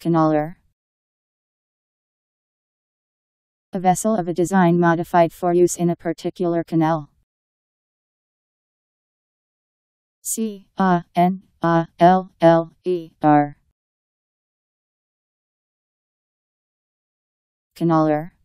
canaller. A vessel of a design modified for use in a particular canal. C A N A L L E R Canaler